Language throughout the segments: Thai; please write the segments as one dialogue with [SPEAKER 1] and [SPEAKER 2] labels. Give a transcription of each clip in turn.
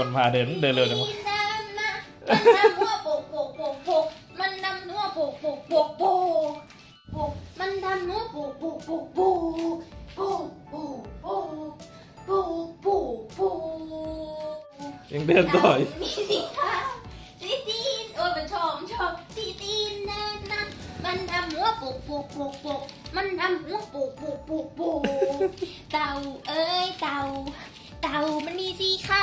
[SPEAKER 1] คนพาเดินเดินเร็วจังวะมันนำหัวโปกโปกโปกโปกมันนำหัวโปกโปกโปกโปกมันนำหัวโปกโปกโปกโปกโปกโปกโปกโปกโปกโปกยังเดินต่อยมีสิคะตีตีนโอ้ยมันชอบชอบตีตีนนแนน่นมันนำหัวโปกโปกโปกโปกมันนำหัวโปกโปกโปกโปกเต่าเอ้ยเต่า เต่ามันมีสีขา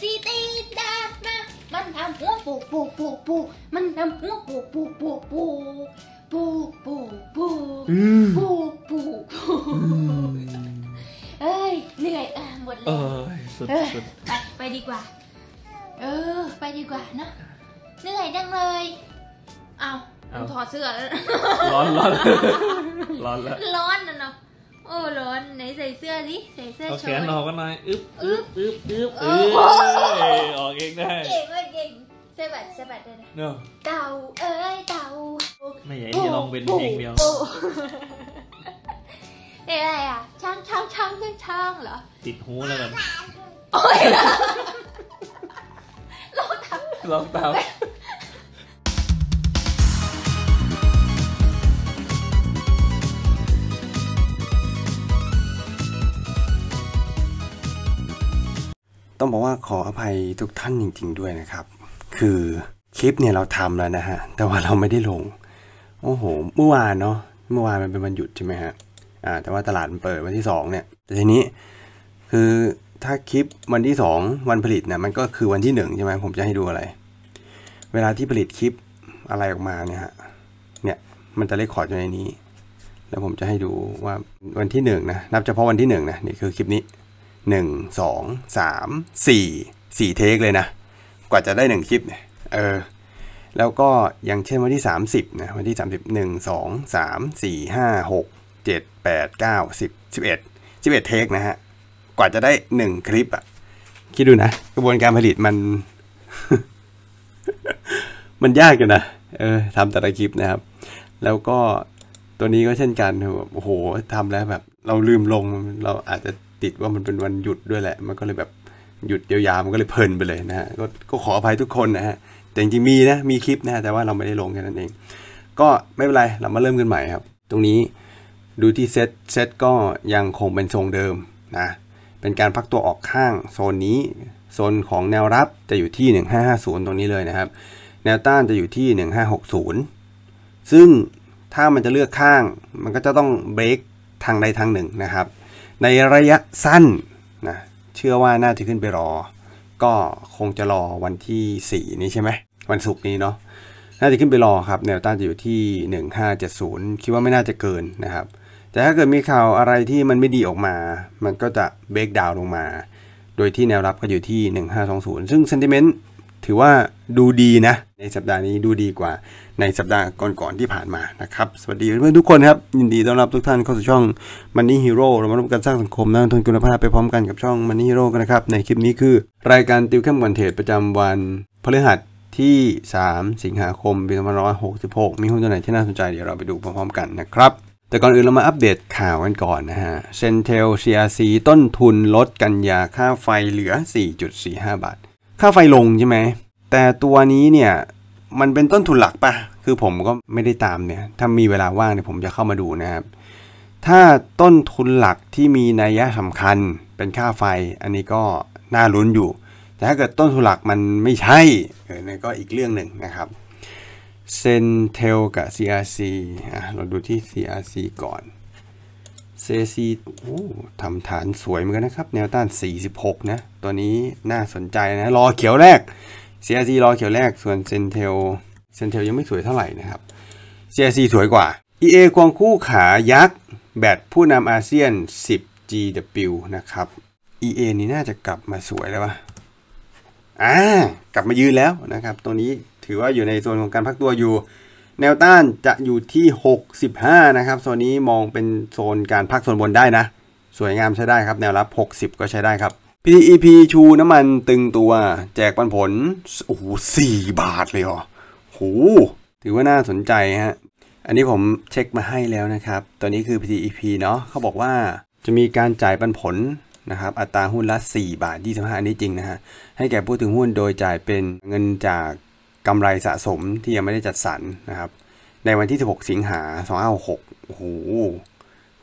[SPEAKER 1] สีตีดามามันทำหัวปูปูปูปูมันทำหัวปูปูปูปูปูปูปูปูปูปูเอ้ยเหนื่อยเออหมดเลยเออไปไปดีกว่า เออ ไปดีกว่าเนาะเหนื่อยจังเลย เอาถอดเสื้อแล้วร้อนร้อนร้อนแล้วร้อนนะเนาะโอ้ร้อนไหนใส่เสื้อสิใส่เสื้อเอาแขนออกกันหน่อยอึ๊บอึ๊บอึ๊บอึ๊บเอ๊บออกเองได้เก่งเากยเก่งสะบัดสะบัดเลยนเนาะเต่าเอ้ยเต่าไม่ใหญ่จะลองเป็นเพลงเดียวเอ้ยอะไรอ่ะช่างช่างช่างช่างช่างเหรอติดหูแล้วแบบโอ้ยลอง่าลองตามต้องบอกว่าขออภัยทุกท่านจริงๆด้วยนะครับ คือคลิปเนี่ยเราทำแล้วนะฮะแต่ว่าเราไม่ได้ลง โอ้โหเมื่อวานเนาะเมื่อวานมันเป็นวันหยุดใช่ไหมฮะอ่าแต่ว่าตลาดมันเปิดวันที่2เนี่ยแต่ทีนี้ คือถ้าคลิปวันที่ 2 วันผลิตเนี่ยมันก็คือวันที่1ใช่ไหมผมจะให้ดูอะไร เวลาที่ผลิตคลิปอะไรออกมาเนี่ยฮะเนี่ยมันจะเลคคอร์ดอยู่ในนี้ แล้วผมจะให้ดูว่าวันที่1นะนับเฉพาะวันที่1นะนี่คือคลิปนี้1 2 3 4 4เทคเลยนะ กว่าจะได้ 1 คลิปเนี่ยเออแล้วก็อย่างเช่นวันที่ 30 นะ วันที่30 1 2 3 4 5 6 7 8 9 10 11 11 เทคนะฮะกว่าจะได้ 1 คลิปอะคิดดูนะ กระบวนการผลิตมัน มันยากอยู่นะเออทำแต่ละคลิปนะครับ แล้วก็ตัวนี้ก็เช่นกันโอ้โหทำแล้วแบบ เราลืมลงเราอาจจะติดว่ามันเป็นวันหยุดด้วยแหละ มันก็เลยแบบหยุดยาวๆมันก็เลยเพลินไปเลยนะฮะกก็ขออภัยทุกคนนะฮะ แต่จริงๆมีนะ มีคลิปนะ แต่ว่าเราไม่ได้ลงแค่นั้นเอง ก็ไม่เป็นไร เรามาเริ่มกันใหม่ครับ ตรงนี้ดูที่เซตเซตก็ยังคงเป็นทรงเดิมนะ เป็นการพักตัวออกข้างโซนนี้ โซนของแนวรับจะอยู่ที่1550 ตรงนี้เลยนะครับ แนวต้านจะอยู่ที่ 1560 ซึ่งถ้ามันจะเลือกข้างมันก็จะต้องเบรกทางใดทางหนึ่งนะครับในระยะสั้นนะเชื่อว่าน่าจะขึ้นไปรอก็คงจะรอวันที่ 4 นี้ใช่ไหมวันศุกร์นี้เนาะน่าจะขึ้นไปรอครับ แนวต้านจะอยู่ที่ 1570 คิดว่าไม่น่าจะเกินนะครับ แต่ถ้าเกิดมีข่าวอะไรที่มันไม่ดีออกมา มันก็จะเบรกดาวลงมา โดยที่แนวรับก็อยู่ที่ 1520 ซึ่งเซนติเมนต์ถือว่าดูดีนะ ในสัปดาห์นี้ดูดีกว่าในสัปดาห์ก่อนๆที่ผ่านมานะครับ สวัสดีเพื่อนๆทุกคนครับ ยินดีต้อนรับทุกท่านเข้าสู่ช่อง Money Hero เรามา ร่วมกันสร้างสังคมนัลงทุนคุณภาพไปพร้อมกันกับช่อง Money Hero กันนะครับในคลิปนี้คือรายการติวเข้มวันเทรดประจำวันพฤหัสที่ 3 สิงหาคมปี2566 มีหุ้นตัวไหนที่น่าสนใจเดี๋ยวเราไปดูพร้อมๆกันนะครับแต่ก่อนอื่นเรามาอัปเดตข่าวกันก่อนนะฮะเซนเทลียซีต้นทุนลดกันยาค่าไฟเหลือ 4.45 บาทค่าไฟลงใช่ไหม แต่ตัวนี้เนี่ยมันเป็นต้นทุนหลักปะ คือผมก็ไม่ได้ตามเนี่ย ถ้ามีเวลาว่างเนี่ยผมจะเข้ามาดูนะครับ ถ้าต้นทุนหลักที่มีนัยสำคัญเป็นค่าไฟอันนี้ก็น่าลุ้นอยู่ แต่ถ้าเกิดต้นทุนหลักมันไม่ใช่เออนี่นก็อีกเรื่องหนึ่งนะครับเซนเทลกับ CRC อ่ะ เราดูที่ CRC ก่อนเซซีทำฐานสวยเหมือนกันนะครับแนวต้าน 46 นะตัวนี้น่าสนใจนะ รอเขียวแรก c ซ c รอเขียวแรกส่วนเซนเทลเซนเทลยังไม่สวยเท่าไหร่นะครับ c ซ c สวยกว่า EA ควงคู่ขายักษ์แบตผู้นำอาเซียน 10 GW นะครับ EA นี่น่าจะกลับมาสวยแล้ววะอ่ากลับมายืนแล้วนะครับ ตัวนี้ถือว่าอยู่ในโซนของการพักตัวอยู่แนวต้านจะอยู่ที่ 65 นะครับโซนนี้มองเป็นโซนการพักส่วนบนได้นะ สวยงามใช้ได้ครับ แนวรับ 60 ก็ใช้ได้ครับ PTEP ชูน้ำมันตึงตัวแจกปันผล โอ้โหสี่บาทเลยเหรอโห ถือว่าน่าสนใจฮะ อันนี้ผมเช็คมาให้แล้วนะครับ ตอนนี้คือ PTEP เนาะเขาบอกว่าจะมีการจ่ายปันผลนะครับ อัตราหุ้นละ4บาท25อันนี้จริงนะฮะ ให้แก่ผู้ถือหุ้นโดยจ่ายเป็นเงินจากกำไรสะสมที่ยังไม่ได้จัดสรรนะครับ ในวันที่ 16 สิงหา2566 โอ้โห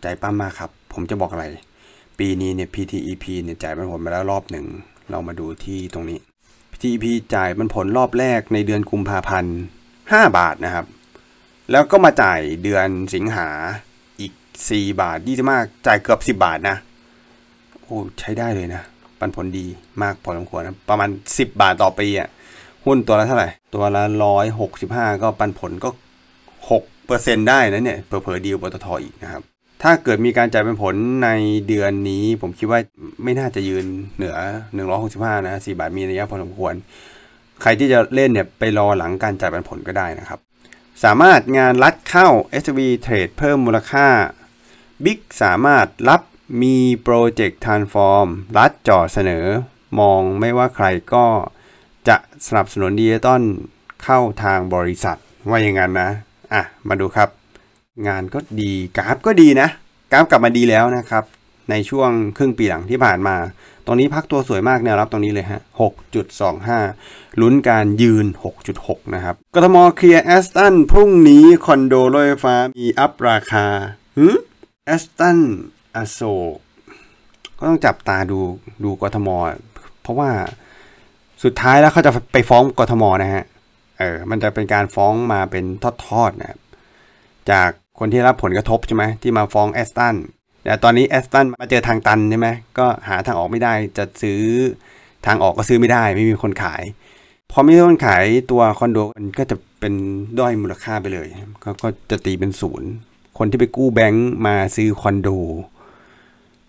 [SPEAKER 1] ใจปั้มมากครับ ผมจะบอกอะไร ปีนี้เนี่ย PTEP เนี่ยจ่ายมันผลไปแล้วรอบหนึ่ง เรามาดูที่ตรงนี้ PTEP จ่ายมันผลรอบแรกในเดือนกุมภาพันธ์ 5 บาทนะครับ แล้วก็มาจ่ายเดือนสิงหาอีก 4 บาทยี่สิมาก จ่ายเกือบ 10 บาทนะ โอ้ ใช้ได้เลยนะปันผลดีมากพอสมควรนะประมาณ 10 บาทต่อปีอะ่ะหุ้นตัวละเท่าไหร่ตัวละร้อยหกสิบห้าก็ปันผลก็หกเปอร์เซ็นได้นะเนี่ย เผลอๆดีลปตทอีกนะครับ ถ้าเกิดมีการจ่ายเป็นผลในเดือนนี้ผมคิดว่าไม่น่าจะยืนเหนือหหนึ่งร้อยกสิบห้านะสี่บาทมีระยะพอสมควร ใครที่จะเล่นเนี่ย ไปรอหลังการจ่ายเป็นผลก็ได้นะครับ สามารถงานรัดเข้า s v Trade เพิ่มมูลค่าบิ๊กสามารถรับมีโปรเจกต์ทานฟอร์มรัดจอดเสนอมองไม่ว่าใครก็จะสนับสนุนดิจิตอลเข้าทางบริษัทว่าอย่างนั้นนะ อ่ะมาดูครับ งานก็ดีกราฟก็ดีนะ กราฟกลับมาดีแล้วนะครับ ในช่วงครึ่งปีหลังที่ผ่านมา ตรงนี้พักตัวสวยมากแนวรับตรงนี้เลยฮะ 6.25ลุ้นการยืน 6.6 นะครับกทมเคลียร์แอสตัน พรุ่งนี้คอนโดลอยฟ้า มีอัพราคาหืมแอสตันอโศกก็ต้องจับตาดูดูกทมเพราะว่าสุดท้ายแล้วเขาจะไปฟ้องกทมนะฮะ เออ มันจะเป็นการฟ้องมาเป็นทอดๆนะครับจากคนที่รับผลกระทบใช่ไหมที่มาฟ้องแอสตัน แต่ตอนนี้แอสตันมาเจอทางตัน ใช่ไหมก็หาทางออกไม่ได้ จะซื้อทางออกก็ซื้อไม่ได้ไม่มีคนขาย พอไม่มีคนขายตัวคอนโดมันก็จะเป็นด้อยมูลค่าไปเลยก็ก็จะตีเป็นศูนย์ คนที่ไปกู้แบงก์มาซื้อคอนโด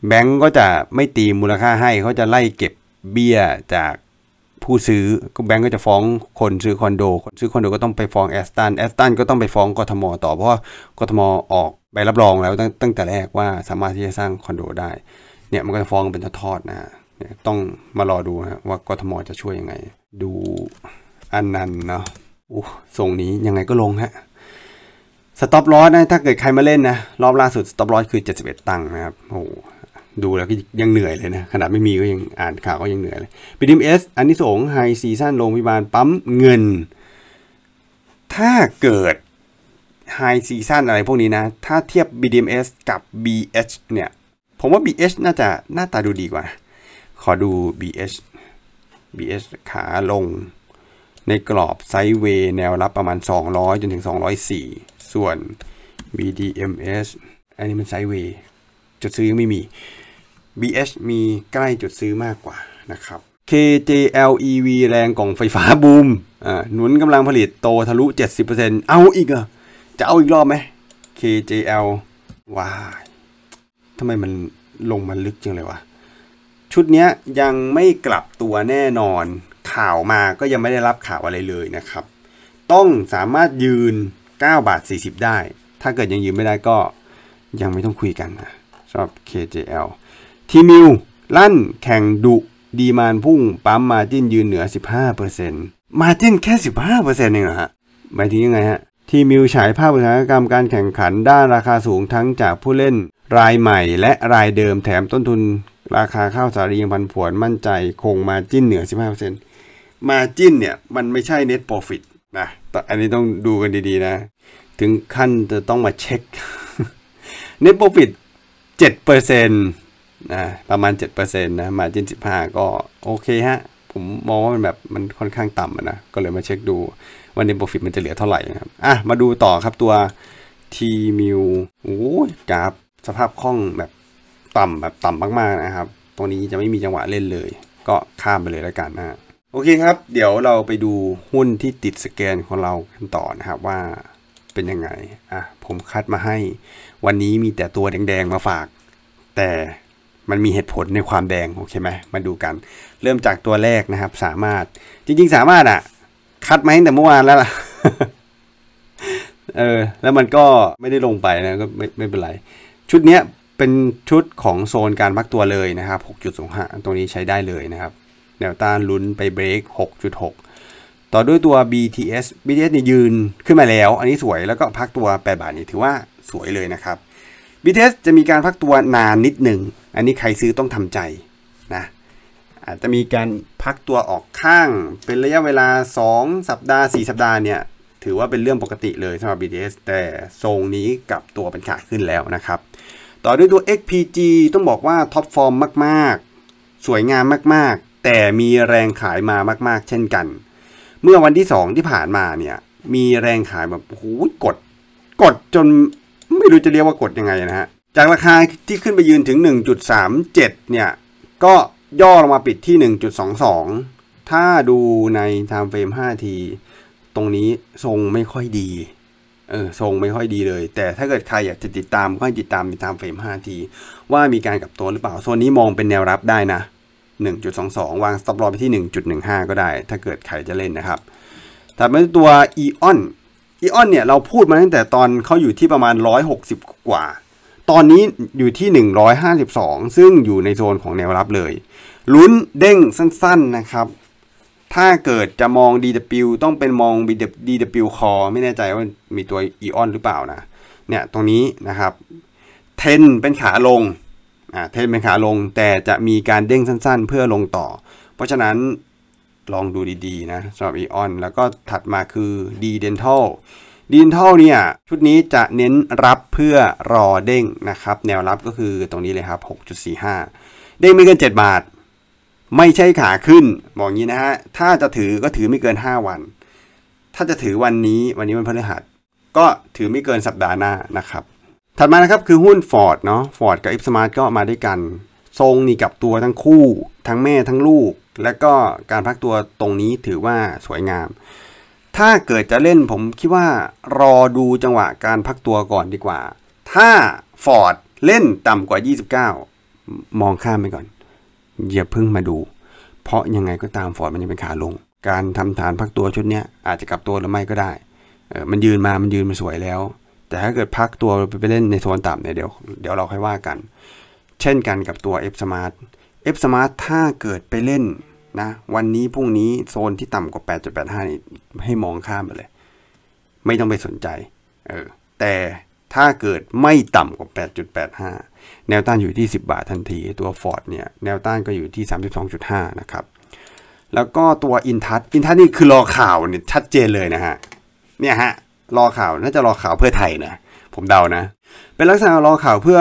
[SPEAKER 1] แบงก์ก็จะไม่ตีมูลค่าให้เขาจะไล่เก็บเบี้ยจากผู้ซื้อแบงก์ก็จะฟ้องคนซื้อคอนโดคนซื้อคอนโดก็ต้องไปฟ้องแอสตันแอสตันก็ต้องไปฟ้องกทมต่อเพราะกทมออกใบรับรองแล้วตั้งตั้งแต่แรกว่าสามารถที่จะสร้างคอนโดได้ เนี่ยมันก็จะฟ้องเป็นทอดๆนะต้องมารอดูนะว่ากทมจะช่วยยังไง ดูอันนั้นเนาะอู้ส่งนี้ยังไงก็ลงฮะสต็อปลอสนะถ้าเกิดใครมาเล่นนะรอบล่าสุดสต็อปลอสคือ 71 ตังค์นะครับโอ้ดูแล้วก็ยังเหนื่อยเลยนะ ขนาดไม่มีก็ยังอ่านข่าวก็ยังเหนื่อยเลยปีดีเอสอันนี้สงไฮซีซั่นโรงพยาบาล ปั๊มเงิน ถ้าเกิดไฮซีซั่นอะไรพวกนี้นะ ถ้าเทียบ BDMS กับ BH เนี่ยผมว่า BH น่าจะหน้าตาดูดีกว่า ขอดู BH BH ขาลงในกรอบไซด์เวย์แนวรับประมาณ 200จนถึง204 ส่วน BDMS อันนี้มันไซด์เวย์จุดซื้อยังไม่มี BH มีใกล้จุดซื้อมากกว่านะครับ KJLEV แรงกล่องไฟฟ้าบูมอ่าหนุนกำลังผลิตโตทะลุ 70%เอาอีกเหรอ จะเอาอีกรอบไหม KJL ว้าทำไมมันลงมันลึกจังเลยวะ ชุดนี้ยังไม่กลับตัวแน่นอน ข่าวมาก็ยังไม่ได้รับข่าวอะไรเลยนะครับ ต้องสามารถยืน 9 บาท 40 ได้ ถ้าเกิดยังยืนไม่ได้ก็ยังไม่ต้องคุยกันนะสำหรับ KJL ทีมิว ลั่นแข่ง ดุ ดีมานพุ่ง ปั๊ม มาจิ้น ยืนเหนือ 15%มาจิ้นแค่ 15%เองเหรอฮะหมายถึงยังไงฮะ ทีมิวฉายภาพอุตสาหกรรมการแข่งขัน ด้านราคาสูงทั้งจากผู้เล่น รายใหม่และรายเดิมแถมต้นทุน ราคาข้าวสาลียังพันผวนมั่นใจคงมาจิ้นเหนือ 15%มาจิ้นเนี่ย มันไม่ใช่ net profit นะ อันนี้ต้องดูกันดีๆนะ ถึงขั้นจะต้องมาเช็ค net profit 7%นะประมาณ7%นะมาจิบห้าก็โอเคฮะผมมองว่ามันแบบมันค่อนข้างต่ำนะก็เลยมาเช็คดูวันนี้โปรฟิตมันจะเหลือเท่าไหร่นะครับ อ่ะมาดูต่อครับตัวทีมิวโอ้กราฟสภาพคล่องแบบต่ำแบบต่ำมากๆนะครับ ตรงนี้จะไม่มีจังหวะเล่นเลย ก็ข้ามไปเลยแล้วกันนะโอเคครับเดี๋ยวเราไปดูหุ้นที่ติดสแกนของเรากันต่อนะครับว่าเป็นยังไงอ่ะผมคัดมาให้ วันนี้มีแต่ตัวแดงๆมาฝากแต่มันมีเหตุผลในความแดงโอเคไหมมาดูกัน เริ่มจากตัวแรกนะครับ สามารถจริงๆสามารถอะคัดมาตั้งแต่เมื่อวานแล้วล่ะเออแล้วมันก็ไม่ได้ลงไปนะ ก็ไม่ไม่เป็นไร ชุดเนี้ยเป็นชุดของโซนการพักตัวเลยนะครับ6.25 ตรงนี้ใช้ได้เลยนะครับ แนวต้านลุ้นไปเบรก6.6 ต่อด้วยตัว BTS BTS นี่ยยืนขึ้นมาแล้ว อันนี้สวยแล้วก็พักตัว8บาทนี่ถือว่าสวยเลยนะครับบีเทสจะมีการพักตัวนานนิดหนึ่ง อันนี้ใครซื้อต้องทำใจนะอาจจะมีการพักตัวออกข้างเป็นระยะเวลา 2 สัปดาห์ 4 สัปดาห์เนี่ยถือว่าเป็นเรื่องปกติเลยสำหรับ BTS แต่ทรงนี้กลับตัวเป็นขาขึ้นแล้วนะครับต่อด้วยตัว XPG ต้องบอกว่าท็อปฟอร์มมากๆ สวยงามมากๆ แต่มีแรงขายมามากๆเช่นกัน เมื่อวันที่ 2 ที่ผ่านมาเนี่ยมีแรงขายแบบโอ้โหกดกดจนไม่รู้จะเรียกว่ากดยังไงนะฮะ จากราคาที่ขึ้นไปยืนถึง 1.37 เนี่ย ก็ย่อลงมาปิดที่ 1.22 ถ้าดูใน time frame 5T ตรงนี้ทรงไม่ค่อยดี เออทรงไม่ค่อยดีเลย แต่ถ้าเกิดใครอยากจะติดตามก็ติดตามใน t i ม e f r a m 5T ว่ามีการกลับตัวหรือเปล่า โซนนี้มองเป็นแนวรับได้นะ 1.22 วางสต็อปรอไปที่ 1.15 ก็ได้ ถ้าเกิดใครจะเล่นนะครับถัดมาตัวอีออนอีออนเนี่ยเราพูดมาตั้งแต่ตอนเขาอยู่ที่ประมาณ 160 กว่า ตอนนี้อยู่ที่ 152 ซึ่งอยู่ในโซนของแนวรับเลย ลุ้นเด้งสั้นๆ นะครับ ถ้าเกิดจะมอง DW ต้องเป็นมอง DW c o คอ ไม่แน่ใจว่ามีตัวอีออนหรือเปล่านะ เนี่ยตรงนี้นะครับ เทนเป็นขาลง อ่า เทนเป็นขาลง แต่จะมีการเด้งสั้นๆ เพื่อลงต่อ เพราะฉะนั้นลองดูดีๆนะสำหรับอีออน แล้วก็ถัดมาคือ d นทัลดีเดนทัลเนี่ย ชุดนี้จะเน้นรับเพื่อรอเด้งนะครับ แนวรับก็คือตรงนี้เลยครับ 6.45เด้งไม่เกิน 7 บาท ไม่ใช่ขาขึ้นบอกงี้นะฮะ ถ้าจะถือก็ถือไม่เกิน 5 วัน ถ้าจะถือวันนี้วันนี้วันพฤหัส ก็ถือไม่เกินสัปดาห์หน้านะครับ ถัดมานะครับ คือหุ้น Ford เนาะ Ford กับ Ipsmart ก็มาด้วยกันทรงนี่กับตัวทั้งคู่ ทั้งแม่ทั้งลูกและก็การพักตัวตรงนี้ถือว่าสวยงาม ถ้าเกิดจะเล่นผมคิดว่ารอดูจังหวะการพักตัวก่อนดีกว่า ถ้าฟอร์ดเล่นต่ำกว่า 29 มองข้ามไปก่อนอย่าเพิ่งมาดู เพราะยังไงก็ตามฟอร์ดมันยังเป็นขาลง การทำฐานพักตัวชุดนี้อาจจะกลับตัวหรือไม่ก็ได้เออมันยืนมามันยืนมาสวยแล้ว แต่ถ้าเกิดพักตัวไปเล่นในโซนต่ำเนี่ยเดี๋ยวเดี๋ยวเราค่อยว่ากัน เช่นกันกับตัว F Smart F Smart ถ้าเกิดไปเล่นนะวันนี้พรุ่งนี้โซนที่ต่ำกว่า 8.85 นี่ให้มองข้ามไปเลย ไม่ต้องไปสนใจเออแต่ถ้าเกิดไม่ต่ำกว่า 8.85 แนวต้านอยู่ที่ 10 บาททันที ตัวฟอร์ดเนี่ย แนวต้านก็อยู่ที่ 32.5 นะครับ แล้วก็ตัวอินทัศอินทัศนี่คือรอข่าวเนี่ยชัดเจนเลยนะฮะ เนี่ยฮะ รอข่าวน่าจะรอข่าวเพื่อไทยนะ ผมเดานะ เป็นลักษณะรอข่าวเพื่อ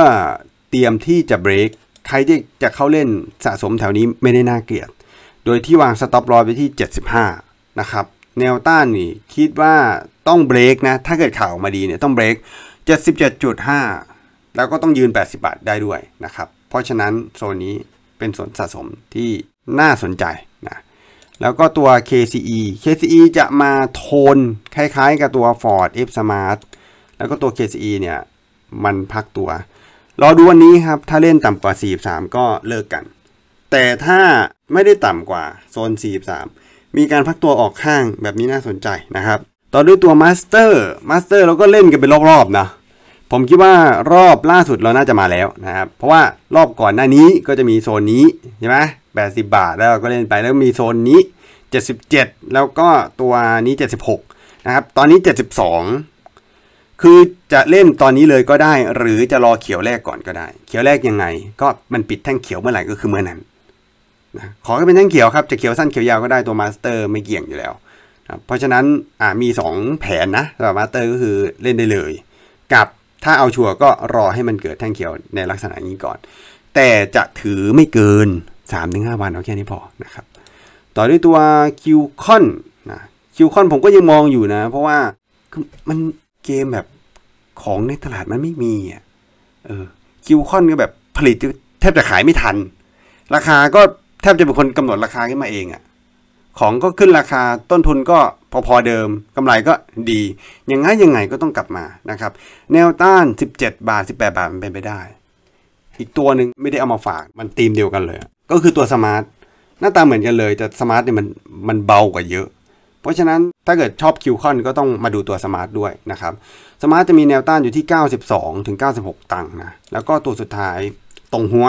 [SPEAKER 1] เตรียมที่จะเบรกใครที่จะเข้าเล่นสะสมแถวนี้ไม่ได้น่าเกลียด โดยที่วางสต็อปลอยไปที่ 75 นะครับแนวต้านนี่คิดว่าต้องเบรกนะ ถ้าเกิดข่าวมาดีเนี่ยต้องเบรก 77.5 แล้วก็ต้องยืน 80 บาทได้ด้วยนะครับ เพราะฉะนั้นโซนนี้เป็นส่วนสะสมที่น่าสนใจนะ แล้วก็ตัว KCE KCE จะมาโทนคล้ายๆกับตัว Ford F Smart แล้วก็ตัว KCE เนี่ยมันพักตัวรอดูวันนี้ครับถ้าเล่นต่ำกว่า 43 ก็เลิกกัน แต่ถ้าไม่ได้ต่ำกว่าโซน 43 มีการพักตัวออกข้างแบบนี้น่าสนใจนะครับต่อด้วยตัวมาสเตอร์มาสเตอร์เราก็เล่นกันเป็นรอบๆนะ ผมคิดว่ารอบล่าสุดเราน่าจะมาแล้วนะครับเพราะว่ารอบก่อนหน้านี้ก็จะมีโซนนี้ใช่ไหมแปดสิบาท แล้วก็เล่นไปแล้วมีโซนนี้ 77 แล้วก็ตัวนี้ 76 นะครับตอนนี้ 72คือจะเล่นตอนนี้เลยก็ได้ หรือจะรอเขียวแรกก่อนก็ได้ เขียวแรกยังไง ก็มันปิดแท่งเขียวเมื่อไหร่ก็คือเมื่อนั้นนะขอห้เป็นแท่งเขียวครับจะเขียวสั้นเขียวยาวก็ได้ตัวมาสเตอร์ไม่เกี่ยงอยู่แล้วนะเพราะฉะนั้นมี 2 แผนนะสำหรับมาสเตอร์ก็คือเล่นได้เลย กับถ้าเอาชัวร์ก็รอให้มันเกิดแท่งเขียวในลักษณะนี้ก่อน แต่จะถือไม่เกิน3-5วันเอาแค่นี้พอนะครับต่อด้วยตัวคิวคอนนะคิวคอนผมก็ยังมองอยู่นะเพราะว่ามันเกมแบบของในตลาดมันไม่มีอ่ะเออ คิวคอนก็แบบผลิตแทบจะขายไม่ทัน ราคาก็แทบจะเป็นคนกำหนดราคาขึ้นมาเองอ่ะ ของก็ขึ้นราคา ต้นทุนก็พอๆเดิมกำไรก็ดี ยังไงยังไงก็ต้องกลับมา นะครับ แนวต้าน 17 บาท 18 บาทมันเป็นไปได้ อีกตัวหนึ่งไม่ได้เอามาฝาก มันธีมเดียวกันเลย ก็คือตัวสมาร์ท หน้าตาเหมือนกันเลย แต่สมาร์ทเนี่ยมันมันเบากว่าเยอะเพราะฉะนั้นถ้าเกิดชอบคิวคอนก็ต้องมาดูตัวสมาร์ทด้วยนะครับสมาร์ทจะมีแนวต้านอยู่ที่ 92 ถึง 96 ตังค์นะ แล้วก็ตัวสุดท้ายตรงหัว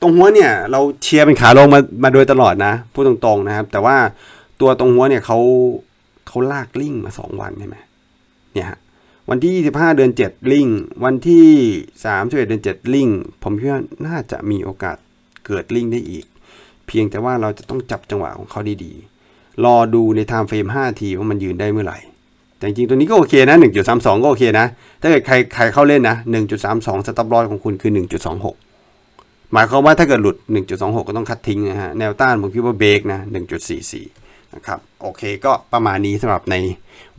[SPEAKER 1] ตรงหัวเนี่ย เราเชียร์เป็นขาลงมามาโดยตลอดนะพูดตรงๆนะครับ แต่ว่าตัวตรงหัวเนี่ยเขาเขาลากลิ่งมา 2 วันใช่ไหมเนี่ยวันที่ 25 เดือน 7 ลิ่ง วันที่3 1เดือน 7 ลิ่งผมคิดว่าน่าจะมีโอกาสเกิดลิ่งได้อีก เพียงแต่ว่าเราจะต้องจับจังหวะของเขาดีๆรอดูในไทม์เฟรม5ทีว่ามันยืนได้เมื่อไหร่ แต่จริงตัวนี้ก็โอเคนะ 1.32 ก็โอเคนะ ถ้าเกิดใครใครเข้าเล่นนะ 1.32 สต็อปลอสของคุณคือ 1.26 หมายความว่าถ้าเกิดหลุด 1.26 ก็ต้องคัดทิ้งนะฮะ แนวต้านผมคิดว่าเบรกนะ 1.44 นะครับ โอเคก็ประมาณนี้สำหรับใน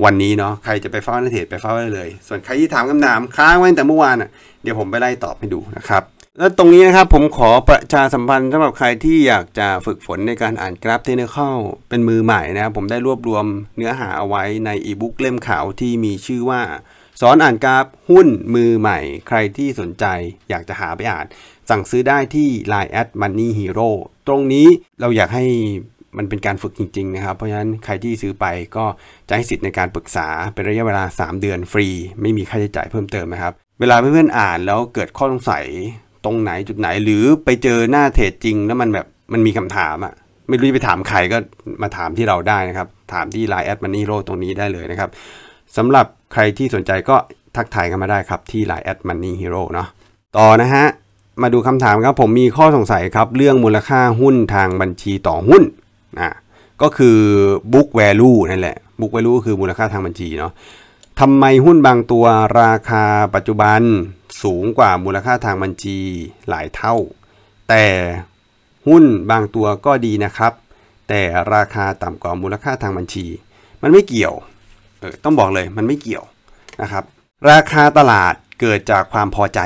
[SPEAKER 1] วันนี้เนาะ ใครจะไปเฝ้านัาเทรดไปเฝ้าได้เลย ส่วนใครที่ถามคำถามค้างไว้แต่เมื่อวานอ่ะ เดี๋ยวผมไปไล่ตอบให้ดูนะครับและตรงนี้นะครับผมขอประชาสัมพันธ์สำหรับใครที่อยากจะฝึกฝนในการอ่านกราฟเทเน้คเป็นมือใหม่นะครับผมได้รวบรวมเนื้อหาเอาไว้ในอีบุ๊กเล่มขาวที่มีชื่อว่า สอนอ่านกราฟหุ้นมือใหม่ใครที่สนใจอยากจะหาไปอ่าน สั่งซื้อได้ที่ Line at Money Hero ตรงนี้เราอยากให้มันเป็นการฝึกจริง ๆ นะครับ เพราะฉะนั้นใครที่ซื้อไปก็จะให้สิทธิ์ในการปรึกษาเป็นระยะเวลา 3 เดือนฟรี ไม่มีค่าใช้จ่ายเพิ่มเติมนะครับเวลาเพื่อนๆอ่านแล้วเกิดข้อสงสัยตรงไหนจุดไหนหรือไปเจอหน้าเทรดจริงแล้วมันแบบมันมีคำถามอะไม่รู้จะไปถามใครก็มาถามที่เราได้นะครับ ถามที่ไลน์แอดมันนี่โรตรงนี้ได้เลยนะครับสำหรับใครที่สนใจก็ทักทายกันมาได้ครับที่ไลน์แอดมันนี่ฮีโร่เนาะต่อนะฮะ มาดูคำถามครับ ผมมีข้อสงสัยครับเรื่องมูลค่าหุ้นทางบัญชีต่อหุ้นนะก็คือ book value นั่นแหละ book value ก็คือมูลค่าทางบัญชีเนาะทำไมหุ้นบางตัวราคาปัจจุบันสูงกว่ามูลค่าทางบัญชีหลายเท่า แต่หุ้นบางตัวก็ดีนะครับ แต่ราคาต่ำกว่ามูลค่าทางบัญชี มันไม่เกี่ยว เออต้องบอกเลย มันไม่เกี่ยวนะครับ ราคาตลาดเกิดจากความพอใจ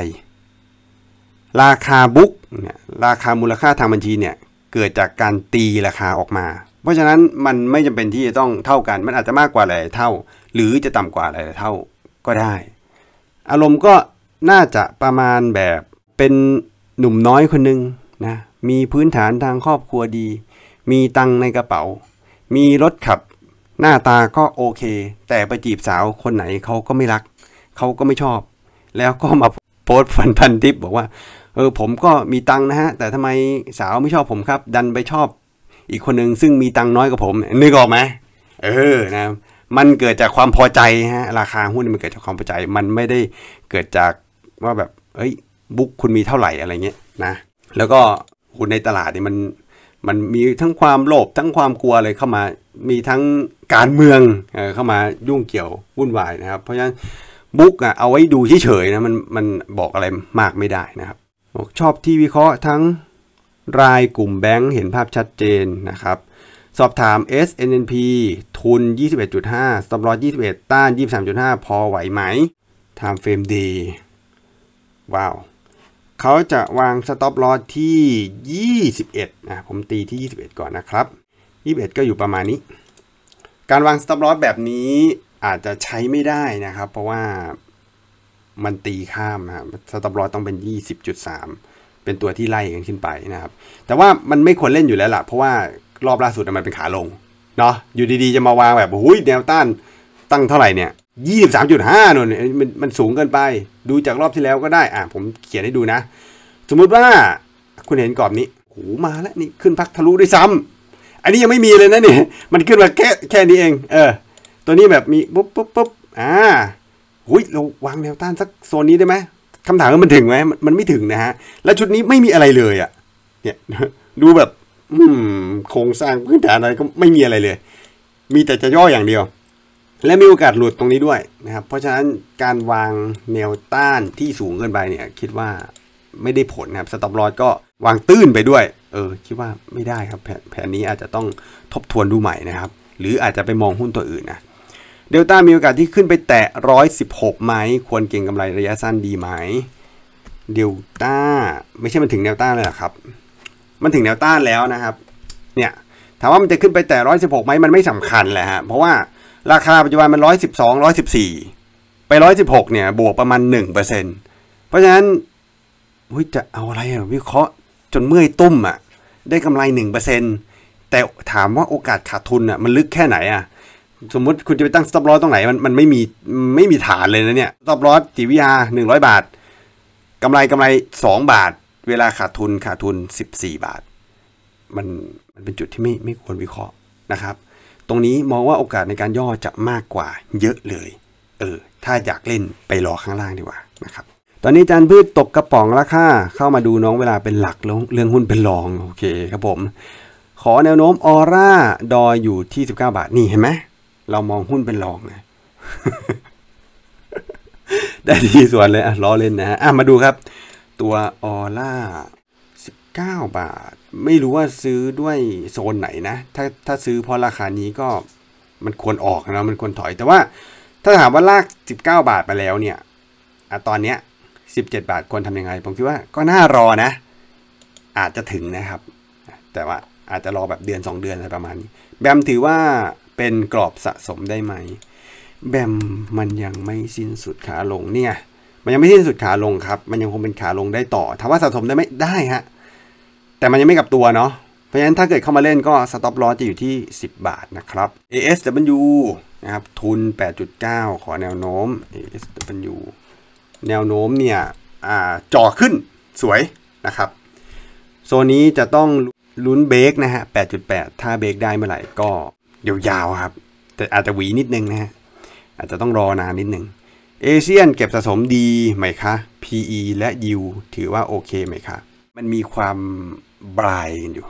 [SPEAKER 1] ราคาบุ๊กเนี่ย ราคามูลค่าทางบัญชีเนี่ย เกิดจากการตีราคาออกมา เพราะฉะนั้น มันไม่จำเป็นที่จะต้องเท่ากัน มันอาจจะมากกว่าหลายเท่า หรือจะต่ำกว่าหลายเท่าก็ได้ อารมณ์ก็น่าจะประมาณแบบเป็นหนุ่มน้อยคนหนึ่งนะมีพื้นฐานทางครอบครัวดี มีตังในกระเป๋า มีรถขับหน้าตาก็โอเค แต่ไปจีบสาวคนไหนเขาก็ไม่รัก เขาก็ไม่ชอบ แล้วก็มาโพสต์ฟันพันทิปบอกว่า เออ ผมก็มีตังนะฮะ แต่ทำไมสาวไม่ชอบผมครับ ดันไปชอบอีกคนหนึ่งซึ่งมีตังน้อยกว่าผมนึกออกไหมเออนะมันเกิดจากความพอใจฮะราคาหุ้นมันเกิดจากความพอใจ มันไม่ได้เกิดจากว่าแบบเอ้ย บุ๊กคุณมีเท่าไหร่ อะไร เงี้ย นะ แล้วก็คุณในตลาดเนี่ยมัน มันมีทั้งความ โลภ ทั้งความกลัวอะไรเข้ามา มีทั้งการเมืองเข้ามา ยุ่ง เกี่ยว วุ่นวายนะครับ เพราะฉะนั้นบุ๊กอ่ะเอาไว้ดูเฉยๆนะ มัน มันบอกอะไรมากไม่ได้นะครับ ชอบที่วิเคราะห์ทั้งรายกลุ่ม แบงค์เห็นภาพชัดเจนนะครับ สอบถาม S N N P ทุน 21.5สต็อปลอส21 ต้าน 23.5 พอไหวไหม t i ม e f r ม m e D ว้าวเขาจะวางสต็อปลอสที่ 21นะผมตีที่ 21 ก่อนนะครับ 21 ก็อยู่ประมาณนี้ การวางสต็อปลอสแบบนี้อาจจะใช้ไม่ได้นะครับเพราะว่ามันตีข้ามนะสต็อปลอต้องเป็น 20.3 เป็นตัวที่ไล่กันขึ้นไปนะครับแต่ว่ามันไม่ควรเล่นอยู่แล้วล่ะ เพราะว่ารอบล่าสุดมันเป็นขาลงเนาะอยู่ดีๆ จะมาวางแบบหุ้ยแนวต้านตั้งเท่าไหร่เนี่ยยี่สิบสามจุดห้านนมันมันสูงเกินไป ดูจากรอบที่แล้วก็ได้ อ่ะผมเขียนให้ดูนะ สมมุติว่าคุณเห็นกรอบนี้โอ้มาแล้วนี่ขึ้นพักทะลุด้วยซ้ำ อันนี้ยังไม่มีเลยนะเนี่ย มันขึ้นมาแค่แค่นี้เอง เออตัวนี้แบบมีปุ๊บปุ๊บปุ๊บอ่า หุ้ยเราวางแนวต้านสักโซนนี้ได้ไหมคำถามมันถึงไหมมันไม่ถึงนะฮะ และชุดนี้ไม่มีอะไรเลยอ่ะเนี่ยดูแบบ อืมโครงสร้างพื้นฐานอะไรก็ไม่มีอะไรเลย มีแต่จะย่ออย่างเดียวและมีโอกาสหลุดตรงนี้ด้วยนะครับ เพราะฉะนั้นการวางแนวต้านที่สูงเกินไปเนี่ย คิดว่าไม่ได้ผลนะครับ สต็อปลอสก็วางตื้นไปด้วย เออคิดว่าไม่ได้ครับ แผนนี้อาจจะต้องทบทวนดูใหม่นะครับ หรืออาจจะไปมองหุ้นตัวอื่นนะเดลต้ามีโอกาสที่ขึ้นไปแตะ 116ไหม ควรเก่งกำไรระยะสั้นดีไหม เดลต้าไม่ใช่มันถึงแนวต้านเลยหรอครับ มันถึงแนวต้านแล้วนะครับ เนี่ย ถามว่ามันจะขึ้นไปแตะ116ไหมมันไม่สำคัญแหละฮะเพราะว่าราคาปัจจุบันมันร้อยสิบสองร้อยสิบสี่ไปร้อยสิบหกเนี่ย บวกประมาณหนึ่งเปอร์เซ็นเพราะฉะนั้นจะเอาอะไร วิเคราะห์จนเมื่อยตุ้มอ่ะได้กำไรหนึ่งเปอร์เซ็นแต่ถามว่าโอกาสขาดทุนอ่ะมันลึกแค่ไหนอ่ะสมมติคุณจะไปตั้งสต็อปลอสตรงไหนมันมันไม่มีไม่มีฐานเลยนะเนี่ยสต็อปลอสจิวิยาหนึ่งร้อยบาทกำไรกำไรสองบาท เวลาขาดทุนขาดทุนสิบสี่บาทมันมันเป็นจุดที่ไม่ไม่ควรวิเคราะห์นะครับตรงนี้มองว่าโอกาสในการย่อจะมากกว่าเยอะเลย เออ ถ้าอยากเล่นไปรอข้างล่างดีกว่านะครับ ตอนนี้จานพืชตกกระป๋องละค่ะ เข้ามาดูน้องเวลาเป็นหลักลงเรื่องหุ้นเป็นรองโอเคครับผม ขอแนวโน้มออร่าดอยอยู่ที่ 19 บาทนี่เห็นไหม เรามองหุ้นเป็นรองนะได้ที่ส่วนเลยอ่ะล้อเล่นนะฮอะมาดูครับ ตัวออร่า19 บาทไม่รู้ว่าซื้อด้วยโซนไหนนะ ถ้าถ้าซื้อเพราะราคานี้ก็มันควรออกนะ มันควรถอย แต่ว่าถ้าถามว่าลาก 19 บาทไปแล้วเนี่ยอตอนเนี้ย 17 บาทควรทำยังไง ผมคิดว่าก็น่ารอนะ อาจจะถึงนะครับ แต่ว่าอาจจะรอแบบเดือน 2 เดือนอะไรประมาณนี้ แบมถือว่าเป็นกรอบสะสมได้ไหม แบมมันยังไม่สิ้นสุดขาลงเนี่ย มันยังไม่สิ้นสุดขาลงครับ มันยังคงเป็นขาลงได้ต่อถามว่าสะสมได้ไหมได้ฮะแต่มันยังไม่กลับตัวเนาะ เพราะฉะนั้นถ้าเกิดเข้ามาเล่นก็สต็อปลอจะอยู่ที่ 10 บาทนะครับ ASW นะครับทุน 8.9 ขอแนวโน้ม ASW แนวโน้มเนี่ยจ่อขึ้นสวยนะครับ โซนนี้จะต้องลุ้นเบรกนะฮะ 8.8 ถ้าเบรกได้เมื่อไหร่ก็เดี๋ยวยาวครับ แต่อาจจะหวีนิดนึงนะฮะ อาจจะต้องรอนานนิดนึงเอเชียนเก็บสะสมดีไหมคะ PE และ U ถือว่าโอเคไหมคะมันมีความบรายกันอยู่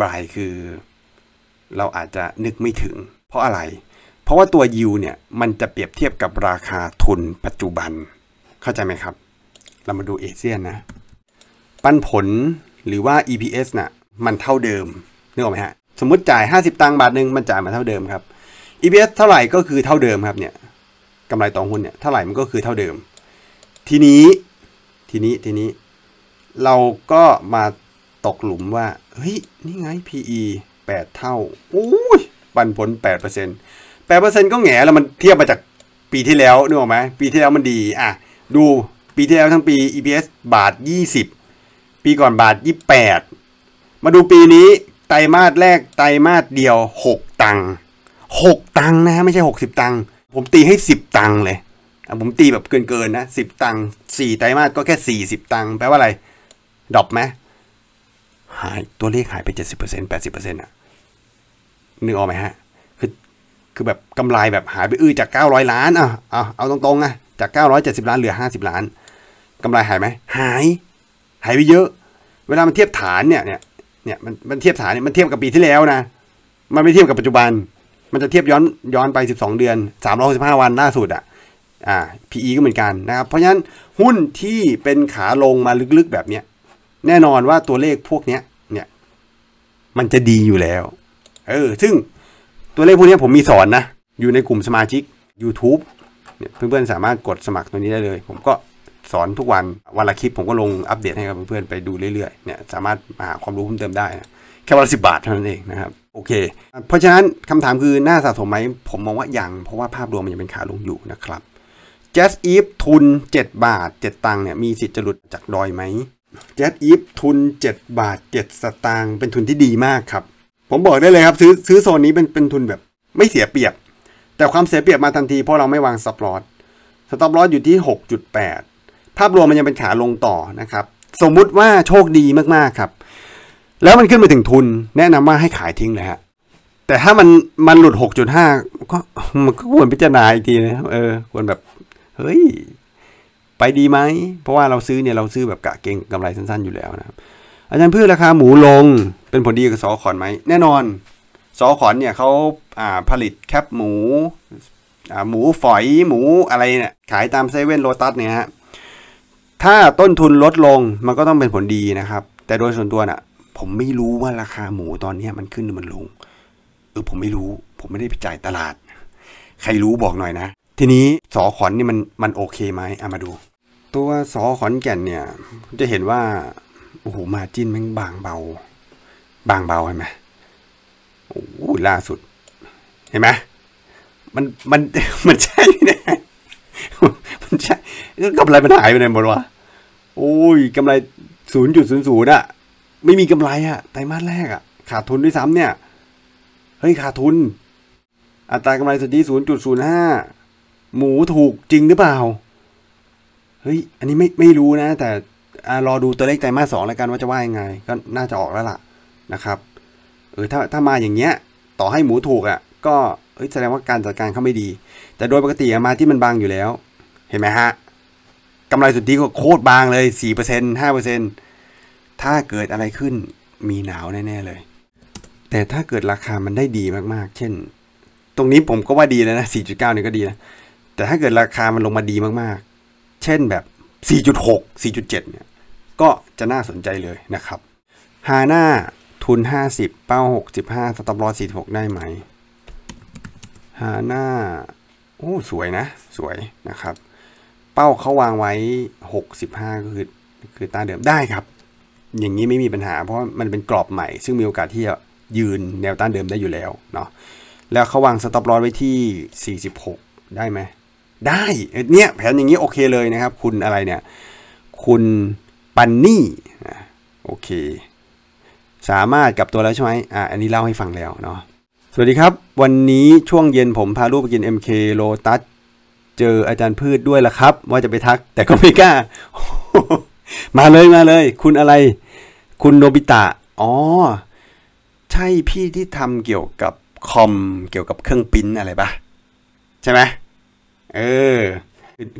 [SPEAKER 1] บรายคือเราอาจจะนึกไม่ถึง เพราะอะไร เพราะว่าตัวยูเนี่ย มันจะเปรียบเทียบกับราคาทุนปัจจุบัน เข้าใจไหมครับ เรามาดูเอเชียนนะ ปันผลหรือว่า EPS นะ่ะมันเท่าเดิมนึกออกไหมฮะ สมมติจ่าย 50 ตังค์บาทหนึ่งมันจ่ายมาเท่าเดิมครับ EPS เท่าไหร่ก็คือเท่าเดิมครับเนี่ยกำไรต่อหุ้นเนี่ยเท่าไหร่มันก็คือเท่าเดิม ทีนี้ ทีนี้ ทีนี้ เราก็มาตกหลุมว่า เฮ้ย นี่ไง PE 8 เท่าอุ้ย ปันผล8% 8%ก็แง่แล้วมันเทียบมาจากปีที่แล้วนึกออกไหม ปีที่แล้วมันดี อ่ะ ดูปีที่แล้วทั้งปี EPS บาท 20 ปีก่อนบาท 28 มาดูปีนี้ ไตรมาสแรกไตรมาสเดียว 6 ตังค์6ตังค์นะฮะไม่ใช่ 60 ตังค์ผมตีให้ 10 ตังค์เลย ผมตีแบบเกินๆนะ 10 ตังค์4ไตรมาสก็แค่ 40 ตังค์แปลว่าอะไรดรอปไหมหายตัวเลขหายไป 70% 80%อรร์์์เเเซ็นตปปดสิบอ่ะ นึกออกไหมฮะ คือคือแบบกำไรแบบหายไปอื้อจาก 900 ล้านอ่ะเอาเอาตรงๆนะจาก 970 ล้านเหลือ 50 ล้านกำไรหายไหม หาย หายไปเยอะ เวลามันเทียบฐานเนี่ยเนี่ยเนี่ยมันมันเทียบฐานเนี่ย มันเทียบกับปีที่แล้วนะ มันไม่เทียบกับปัจจุบัน มันจะเทียบย้อนย้อนไป 12 เดือน 365 วันล่าสุด อ่ะอ่า PE ก็เหมือนกันนะครับเพราะฉะนั้นหุ้นที่เป็นขาลงมาลึกๆ แบบเนี้ยแน่นอนว่าตัวเลขพวกเนี้ยเนี่ยมันจะดีอยู่แล้ว เออ ซึ่งตัวเลขพวกนี้ผมมีสอนนะ อยู่ในกลุ่มสมาชิก YouTube เนี่ยเพื่อนๆสามารถกดสมัครตัวนี้ได้เลย ผมก็สอนทุกวัน วันละคลิปผมก็ลงอัปเดตให้กับเพื่อนๆไปดูเรื่อยๆเนี่ยสามารถหาความรู้เพิ่มเติมได้นะแค่วันละสิบาทเท่านั้นเองนะครับโอเคเพราะฉะนั้นคำถามคือน่าสะสมไหมผมมองว่ายังเพราะว่าภาพรวมมันยังเป็นขาลงอยู่นะครับ j จ s t อีฟทุน 7 บาท7ตังค์เนี่ยมีสิทธิ์จะหลุดจากดอยไหมแจ็ตอีฟทุน 7 บาท 7 สตางค์เป็นทุนที่ดีมากครับ ผมบอกได้เลยครับ ซื้อซื้อโซนนี้เป็นเป็นทุนแบบ ไม่เสียเปรียบ แต่ความเสียเปรียบมาทันทีเพราะเราไม่วางสต็อปลอสสต็อปลอสอยู่ที่ 6.8 ภาพรวมมันยังเป็นขาลงต่อนะครับ สมมุติว่าโชคดีมากๆ ครับ แล้วมันขึ้นไปถึงทุน แนะนำว่าให้ขายทิ้งเลยฮะแต่ถ้ามันมันหลุด 6.5 ก็มันก็ควรพิจารณาอีกทีนะเออควรแบบ เฮ้ยไปดีไหม เพราะว่าเราซื้อเนี่ยเราซื้อแบบกะเก่งกำไรสั้นๆอยู่แล้วนะครับอาจารย์พืชราคาหมูลงเป็นผลดีกับสอขอนไหม แน่นอน สอขอนเนี่ยเขาผลิตแคบหมู หมูฝอยหมูอะไรเนี่ยขายตามเซเว่นโรตัสเนี่ยฮะถ้าต้นทุนลดลงมันก็ต้องเป็นผลดีนะครับ แต่โดยส่วนตัวนะ่ะ ผมไม่รู้ว่าราคาหมูตอนนี้มันขึ้นหรือมันลงเออผมไม่รู้ผมไม่ได้ไปจ่ายตลาด ใครรู้บอกหน่อยนะ ทีนี้สอขอนนี่มันมันโอเคไหมเอามาดูตัวสอขอนแก่นเนี่ย จะเห็นว่าโอ้โหมาจินมันบางเบา บางเบาเห็นไหมโอ้ล่าสุด เห็นไหมมันมันมันใช่เนี่ยมันใช่กำไรมันหายไปไหนหมดวะ โอ้ยกำไรศูนย์จุดศูนย์ศูนย์อะไม่มีกำไรอะไตรมาสแรกอะขาดทุนด้วยซ้ำเนี่ย เฮ้ยขาดทุนอัตรากำไรสุทธิศูนย์จุดศูนย์ห้าหมูถูกจริงหรือเปล่าเฮ้ย อันนี้ไม่ไม่รู้นะ แต่รอดูตัวเลขไตรมาสสองแล้วกันว่าจะว่ายังไง ก็น่าจะออกแล้วล่ะนะครับ เออ ถ้าถ้ามาอย่างเงี้ย ต่อให้หมูถูกอะ่ะ ก็ เฮ้ย แสดงว่าการจัดการเขาไม่ดี แต่โดยปกติมาที่มันบางอยู่แล้ว เห็นไหมฮะ กำไรสุทธิก็โคตรบางเลย4%เเซ5ถ้าเกิดอะไรขึ้น มีหนาวแน่ ๆ เลย แต่ถ้าเกิดราคา มันได้ดีมากๆ เช่น ตรงนี้ผมก็ว่าดีแล้วนะ 4.9เนี่ยก็ดีนะ แต่ถ้าเกิดราคามันลงมาดีมากๆเช่นแบบ 4.6 4.7 เนี่ย ก็จะน่าสนใจเลยนะครับฮาน่าทุน 50 เป้า 65 สต็อปลอส46 ได้ไหมฮาน่าโอ้ สวยนะ สวยนะครับ เป้าเขาวางไว้ 65 ก็คือ คือตาเดิม ได้ครับ อย่างนี้ไม่มีปัญหา เพราะมันเป็นกรอบใหม่ ซึ่งมีโอกาสที่จะยืนแนวต้านเดิมได้อยู่แล้ว เนาะ แล้วเขาวางสต็อปลอสไว้ที่ 46 ได้ไหมได้เนี่ยแผนอย่างนี้โอเคเลยนะครับ คุณอะไรเนี่ย คุณปันนี่โอเค สามารถกลับตัวแล้วใช่ไหมอ่ะอันนี้เล่าให้ฟังแล้วเนาะสวัสดีครับ วันนี้ช่วงเย็นผมพาลูกไปกิน MK l o t u สเจออาจารย์พืชด้วยละครับ ว่าจะไปทัก แต่ก็ไม่กล้า มาเลยมาเลย คุณอะไร คุณโนบิตะอ๋อใช่พี่ที่ทำเกี่ยวกับคอม เกี่ยวกับเครื่องปิ้นอะไรปะใช่ไหมเออ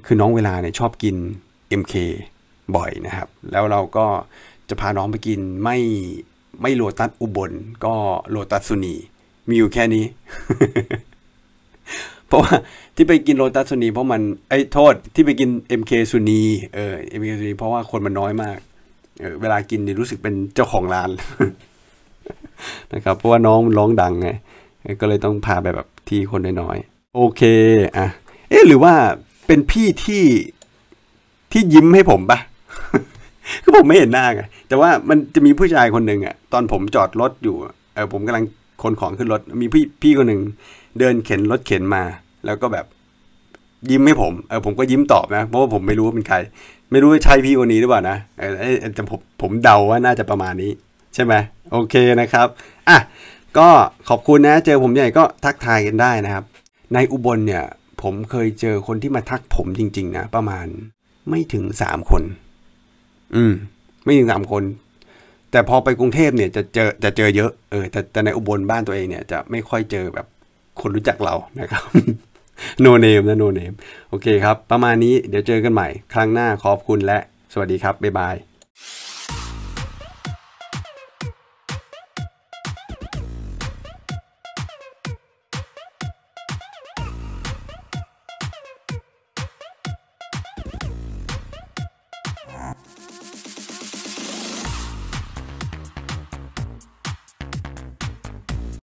[SPEAKER 1] คือน้องเวลาเนี่ยชอบกิน MK บ่อยนะครับ แล้วเราก็จะพาน้องไปกินไม่ไม่โลตัสอุบล ก็โลตัสสุนี มีอยู่แค่นี้ เพราะว่า ที่ไปกินโลตัสสุนีเพราะมันไอ้โทษที่ไปกิน MK สุนีเออ MK สุนีเพราะว่าคนมันน้อยมาก เออเวลากินเนี่ยรู้สึกเป็นเจ้าของร้าน นะครับ เพราะว่าน้องมันร้องดังไง ก็เลยต้องพาไปแบบที่คนน้อยๆ โอเคอ่ะเอ๊ะหรือว่าเป็นพี่ที่ที่ยิ้มให้ผมปะคือผมไม่เห็นหน้าไงแต่ว่ามันจะมีผู้ชายคนหนึ่งอ่ะ ตอนผมจอดรถอยู่ เออผมกำลังคนของขึ้นรถ มีพี่พี่คนหนึ่งเดินเข็น รถเข็นมา แล้วก็แบบ ยิ้มให้ผม เออผมก็ยิ้มตอบนะเพราะว่าผมไม่รู้ว่าเป็นใครไม่รู้ว่าใช่พี่คนนี้หรือเปล่านะ เออแต่ผมผมเดาว่าน่าจะประมาณนี้ ใช่ไหมโอเคนะครับอ่ะก็ขอบคุณนะเจอผมใหญ่ก็ทักทายกันได้นะครับ ในอุบลเนี่ยผมเคยเจอคนที่มาทักผมจริง ๆ นะ ประมาณไม่ถึงสามคน อืม ไม่ถึงสามคน แต่พอไปกรุงเทพเนี่ย จะเจอจะเจอเยอะเออแต่แต่ในอุบลบ้านตัวเองเนี่ยจะไม่ค่อยเจอแบบคนรู้จักเรานะครับโนเนมนะโนเนมโอเคครับ ประมาณนี้เดี๋ยวเจอกันใหม่ ครั้งหน้าขอบคุณและ สวัสดีครับ บ๊ายบาย